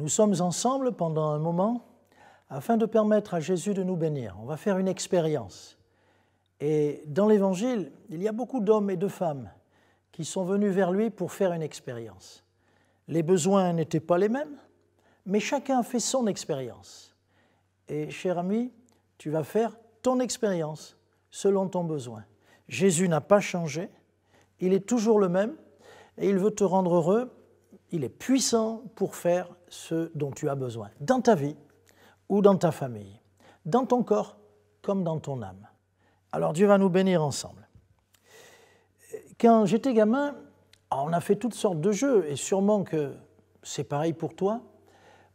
Nous sommes ensemble pendant un moment afin de permettre à Jésus de nous bénir. On va faire une expérience. Et dans l'Évangile, il y a beaucoup d'hommes et de femmes qui sont venus vers lui pour faire une expérience. Les besoins n'étaient pas les mêmes, mais chacun fait son expérience. Et cher ami, tu vas faire ton expérience selon ton besoin. Jésus n'a pas changé, il est toujours le même et il veut te rendre heureux. Il est puissant pour faire ce dont tu as besoin, dans ta vie ou dans ta famille, dans ton corps comme dans ton âme. Alors Dieu va nous bénir ensemble. Quand j'étais gamin, on a fait toutes sortes de jeux, et sûrement que c'est pareil pour toi.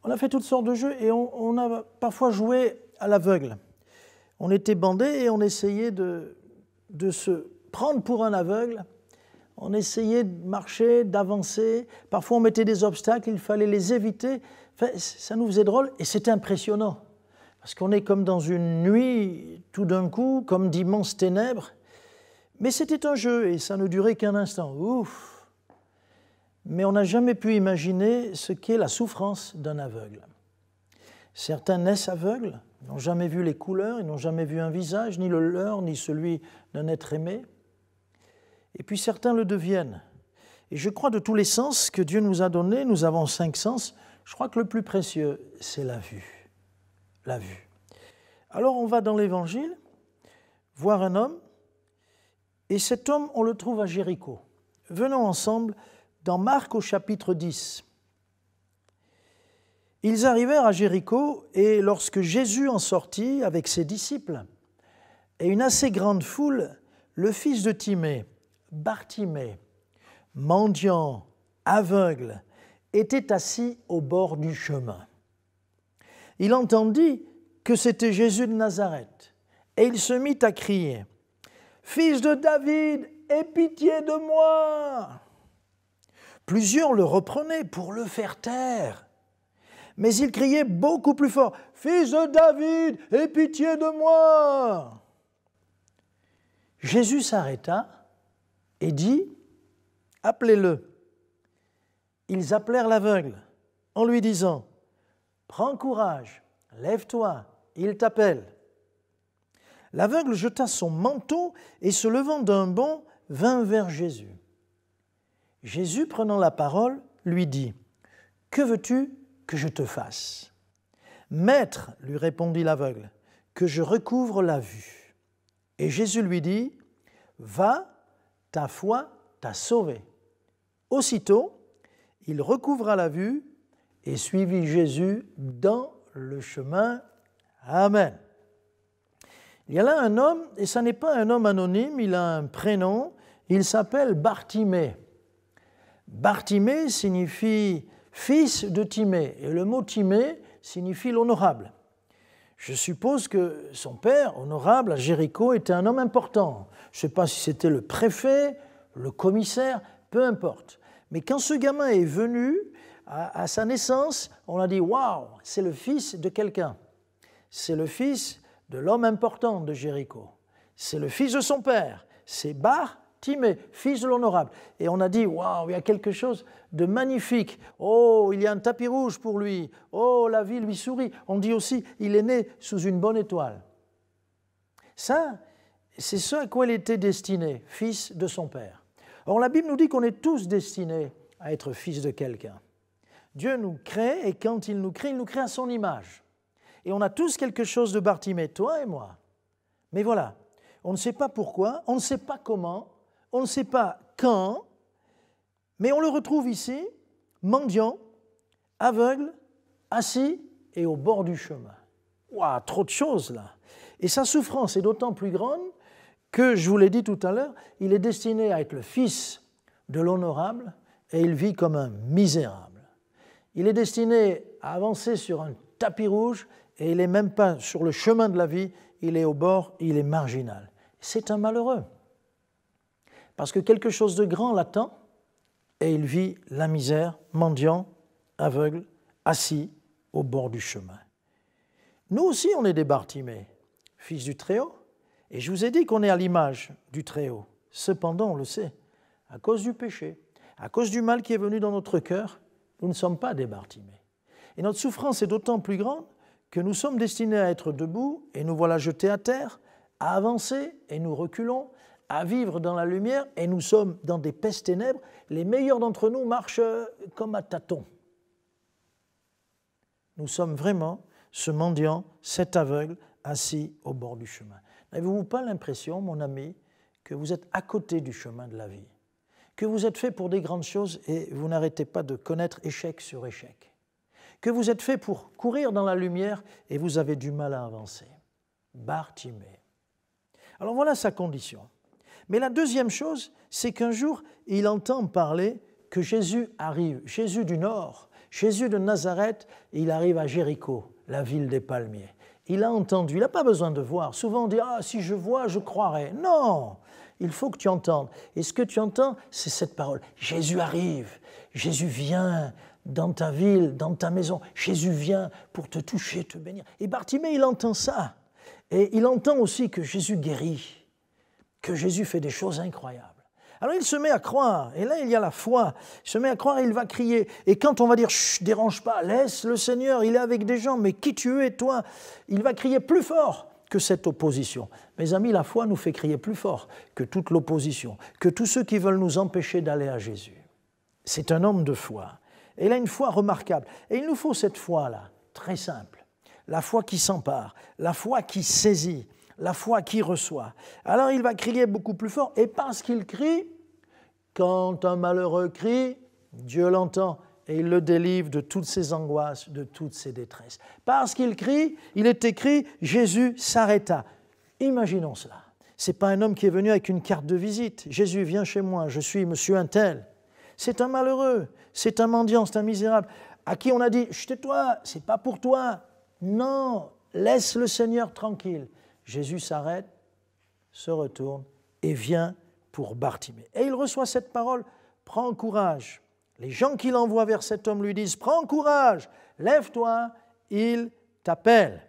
On a fait toutes sortes de jeux et on, a parfois joué à l'aveugle. On était bandé et on essayait de, de se prendre pour un aveugle on essayait de marcher, d'avancer. Parfois, on mettait des obstacles, il fallait les éviter. ça nous faisait drôle et c'était impressionnant. Parce qu'on est comme dans une nuit, tout d'un coup, comme d'immenses ténèbres. Mais c'était un jeu et ça ne durait qu'un instant. Ouf Mais on n'a jamais pu imaginer ce qu'est la souffrance d'un aveugle. Certains naissent aveugles, n'ont jamais vu les couleurs, ils n'ont jamais vu un visage, ni le leur, ni celui d'un être aimé et puis certains le deviennent. Et je crois de tous les sens que Dieu nous a donnés, nous avons cinq sens, je crois que le plus précieux, c'est la vue. La vue. Alors on va dans l'Évangile voir un homme, et cet homme, on le trouve à Jéricho. Venons ensemble dans Marc au chapitre 10. Ils arrivèrent à Jéricho, et lorsque Jésus en sortit avec ses disciples et une assez grande foule, le fils de Timée, Bartimée, mendiant, aveugle, était assis au bord du chemin. Il entendit que c'était Jésus de Nazareth, et il se mit à crier, Fils de David, aie pitié de moi. Plusieurs le reprenaient pour le faire taire, mais il criait beaucoup plus fort, Fils de David, aie pitié de moi. Jésus s'arrêta et dit Appelez-le. Ils appelèrent l'aveugle en lui disant Prends courage, lève-toi, il t'appelle. L'aveugle jeta son manteau et se levant d'un bond, vint vers Jésus. Jésus, prenant la parole, lui dit Que veux-tu que je te fasse Maître, lui répondit l'aveugle, que je recouvre la vue. Et Jésus lui dit Va, ta foi t'a sauvé. Aussitôt, il recouvra la vue et suivit Jésus dans le chemin. Amen. Il y a là un homme, et ce n'est pas un homme anonyme, il a un prénom, il s'appelle Bartimée. Bartimée signifie fils de Timée, et le mot Timée signifie l'honorable. Je suppose que son père, honorable à Jéricho, était un homme important. Je ne sais pas si c'était le préfet, le commissaire, peu importe. Mais quand ce gamin est venu, à, sa naissance, on a dit Waouh, c'est le fils de quelqu'un. C'est le fils de l'homme important de Jéricho. C'est le fils de son père. C'est Bar mais fils de l'honorable. Et on a dit, waouh, il y a quelque chose de magnifique. Oh, il y a un tapis rouge pour lui. Oh, la vie lui sourit. On dit aussi, il est né sous une bonne étoile. Ça, c'est ce à quoi il était destiné, fils de son Père. Or, la Bible nous dit qu'on est tous destinés à être fils de quelqu'un. Dieu nous crée et quand il nous crée, il nous crée à son image. Et on a tous quelque chose de Bartimée, toi et moi. Mais voilà, on ne sait pas pourquoi, on ne sait pas comment, on ne sait pas quand, mais on le retrouve ici, mendiant, aveugle, assis et au bord du chemin. Waouh, trop de choses là. Et sa souffrance est d'autant plus grande que, je vous l'ai dit tout à l'heure, il est destiné à être le fils de l'honorable et il vit comme un misérable. Il est destiné à avancer sur un tapis rouge et il n'est même pas sur le chemin de la vie, il est au bord, il est marginal. C'est un malheureux. Parce que quelque chose de grand l'attend et il vit la misère, mendiant, aveugle, assis au bord du chemin. Nous aussi, on est des fils du Très-Haut. Et je vous ai dit qu'on est à l'image du Très-Haut. Cependant, on le sait, à cause du péché, à cause du mal qui est venu dans notre cœur, nous ne sommes pas des Et notre souffrance est d'autant plus grande que nous sommes destinés à être debout et nous voilà jetés à terre, à avancer et nous reculons, à vivre dans la lumière et nous sommes dans des pestes ténèbres. Les meilleurs d'entre nous marchent euh, comme à tâtons. Nous sommes vraiment ce mendiant, cet aveugle, assis au bord du chemin. N'avez-vous pas l'impression, mon ami, que vous êtes à côté du chemin de la vie, que vous êtes fait pour des grandes choses et vous n'arrêtez pas de connaître échec sur échec, que vous êtes fait pour courir dans la lumière et vous avez du mal à avancer Bartimée. Alors voilà sa condition. Mais la deuxième chose, c'est qu'un jour, il entend parler que Jésus arrive, Jésus du Nord, Jésus de Nazareth, et il arrive à Jéricho, la ville des palmiers. Il a entendu, il n'a pas besoin de voir. Souvent on dit Ah, si je vois, je croirai. Non Il faut que tu entendes. Et ce que tu entends, c'est cette parole Jésus arrive, Jésus vient dans ta ville, dans ta maison. Jésus vient pour te toucher, te bénir. Et Bartimée, il entend ça. Et il entend aussi que Jésus guérit que Jésus fait des choses incroyables. Alors il se met à croire, et là il y a la foi, il se met à croire il va crier. Et quand on va dire, Chut, dérange pas, laisse le Seigneur, il est avec des gens, mais qui tu es, toi Il va crier plus fort que cette opposition. Mes amis, la foi nous fait crier plus fort que toute l'opposition, que tous ceux qui veulent nous empêcher d'aller à Jésus. C'est un homme de foi. Et il a une foi remarquable. Et il nous faut cette foi-là, très simple. La foi qui s'empare, la foi qui saisit, la foi qui reçoit. Alors il va crier beaucoup plus fort, et parce qu'il crie, quand un malheureux crie, Dieu l'entend et il le délivre de toutes ses angoisses, de toutes ses détresses. Parce qu'il crie, il est écrit, Jésus s'arrêta. Imaginons cela. Ce n'est pas un homme qui est venu avec une carte de visite. Jésus, viens chez moi, je suis monsieur un tel. C'est un malheureux, c'est un mendiant, c'est un misérable, à qui on a dit, tais toi n'est pas pour toi. Non, laisse le Seigneur tranquille. Jésus s'arrête, se retourne et vient pour Bartimée. Et il reçoit cette parole, prends courage. Les gens qui l'envoient vers cet homme lui disent, prends courage, lève-toi, il t'appelle.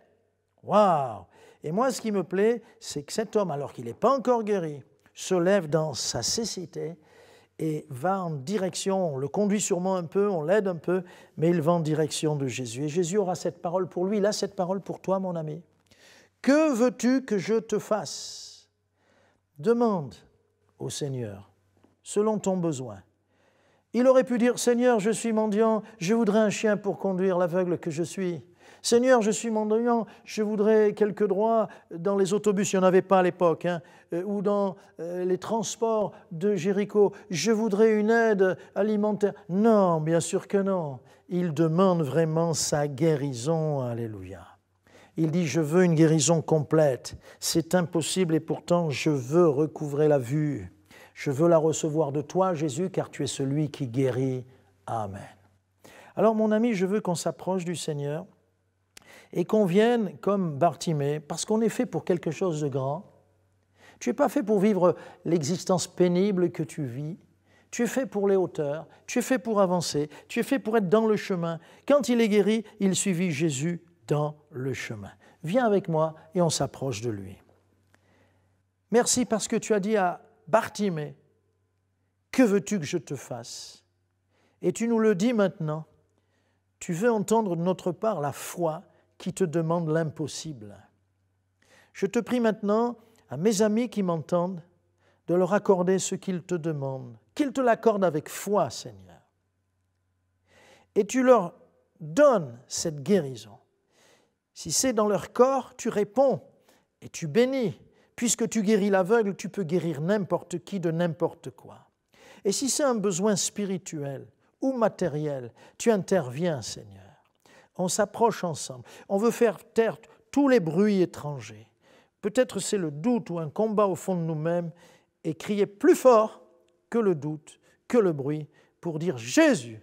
Waouh Et moi, ce qui me plaît, c'est que cet homme, alors qu'il n'est pas encore guéri, se lève dans sa cécité et va en direction, on le conduit sûrement un peu, on l'aide un peu, mais il va en direction de Jésus. Et Jésus aura cette parole pour lui, il a cette parole pour toi, mon ami. Que veux-tu que je te fasse Demande au Seigneur, selon ton besoin. Il aurait pu dire, Seigneur, je suis mendiant, je voudrais un chien pour conduire l'aveugle que je suis. Seigneur, je suis mendiant, je voudrais quelques droits dans les autobus, il n'y en avait pas à l'époque, hein. euh, ou dans euh, les transports de Jéricho. Je voudrais une aide alimentaire. Non, bien sûr que non. Il demande vraiment sa guérison. Alléluia. Il dit, je veux une guérison complète. C'est impossible et pourtant je veux recouvrer la vue. Je veux la recevoir de toi, Jésus, car tu es celui qui guérit. Amen. Alors mon ami, je veux qu'on s'approche du Seigneur et qu'on vienne comme Bartimée, parce qu'on est fait pour quelque chose de grand. Tu n'es pas fait pour vivre l'existence pénible que tu vis. Tu es fait pour les hauteurs, tu es fait pour avancer, tu es fait pour être dans le chemin. Quand il est guéri, il suivit Jésus dans le chemin. Viens avec moi et on s'approche de lui. Merci parce que tu as dit à Bartimée, que veux-tu que je te fasse Et tu nous le dis maintenant. Tu veux entendre de notre part la foi qui te demande l'impossible. Je te prie maintenant, à mes amis qui m'entendent, de leur accorder ce qu'ils te demandent, qu'ils te l'accordent avec foi, Seigneur. Et tu leur donnes cette guérison. Si c'est dans leur corps, tu réponds et tu bénis. Puisque tu guéris l'aveugle, tu peux guérir n'importe qui de n'importe quoi. Et si c'est un besoin spirituel ou matériel, tu interviens, Seigneur. On s'approche ensemble. On veut faire taire tous les bruits étrangers. Peut-être c'est le doute ou un combat au fond de nous-mêmes et crier plus fort que le doute, que le bruit, pour dire Jésus,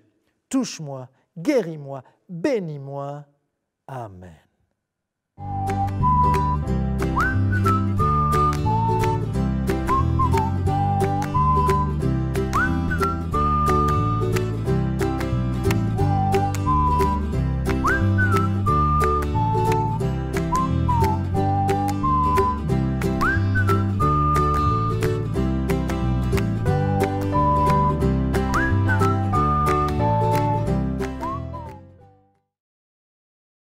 touche-moi, guéris-moi, bénis-moi. Amen.